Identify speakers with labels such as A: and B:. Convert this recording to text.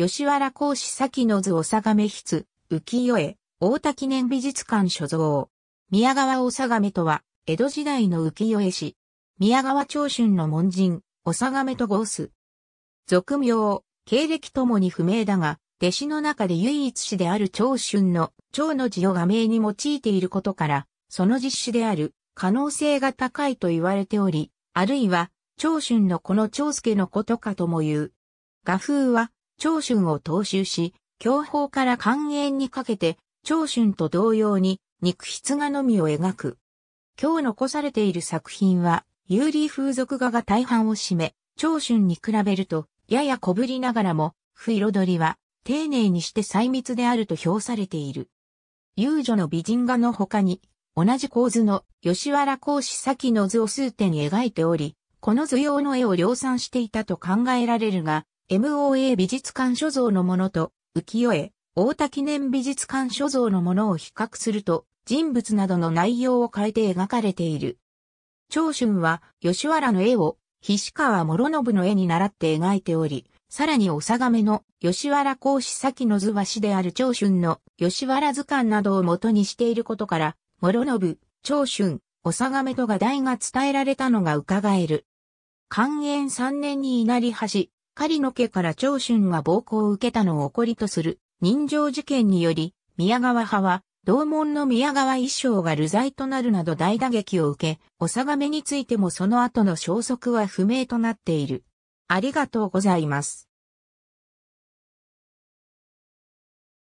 A: 吉原公子先の図おさがめ筆、浮世絵、大田記念美術館所蔵。宮川おさがめとは、江戸時代の浮世絵師。宮川長春の門人、おさがめと号す。俗名、経歴ともに不明だが、弟子の中で唯一師である長春の、長の字を画名に用いていることから、その実施である、可能性が高いと言われており、あるいは、長春のこの長介のことかとも言う。画風は、長春を踏襲し、享保から寛永にかけて、長春と同様に肉筆画のみを描く。今日残されている作品は、有利風俗画が大半を占め、長春に比べると、やや小ぶりながらも、不彩りは、丁寧にして細密であると評されている。遊女の美人画の他に、同じ構図の吉原公子先の図を数点描いており、この図用の絵を量産していたと考えられるが、MOA 美術館所蔵のものと、浮世絵、大田記念美術館所蔵のものを比較すると、人物などの内容を変えて描かれている。長春は吉原の絵を、菱川諸信の絵に習って描いており、さらにおさがめの吉原公子先の図橋である長春の吉原図鑑などを元にしていることから、諸信、長春、おさがめと画題が伝えられたのが伺える。寛延3年に稲荷橋、狩野家から長春が暴行を受けたのをこりとする人情事件により、宮川派は、同門の宮川一生が流罪となるなど大打撃を受け、おさがめについてもその後の消息は不明となっている。ありがとうございます。